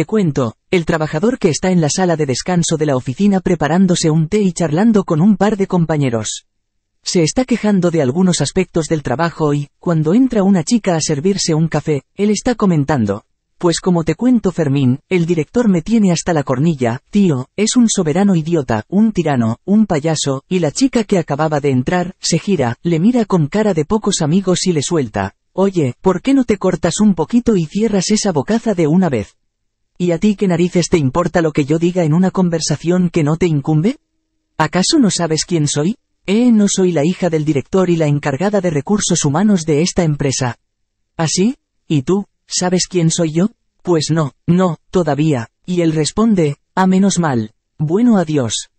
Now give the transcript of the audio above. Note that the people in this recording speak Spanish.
Te cuento, el trabajador que está en la sala de descanso de la oficina preparándose un té y charlando con un par de compañeros. Se está quejando de algunos aspectos del trabajo y, cuando entra una chica a servirse un café, él está comentando. Pues como te cuento Fermín, el director me tiene hasta la cornilla, tío, es un soberano idiota, un tirano, un payaso, y la chica que acababa de entrar, se gira, le mira con cara de pocos amigos y le suelta. Oye, ¿por qué no te cortas un poquito y cierras esa bocaza de una vez? ¿Y a ti qué narices te importa lo que yo diga en una conversación que no te incumbe? ¿Acaso no sabes quién soy? Eh, no soy la hija del director y la encargada de recursos humanos de esta empresa. ¿Así? ¿Ah, ¿Y tú, sabes quién soy yo? Pues no, no, todavía, y él responde, a menos mal. Bueno adiós.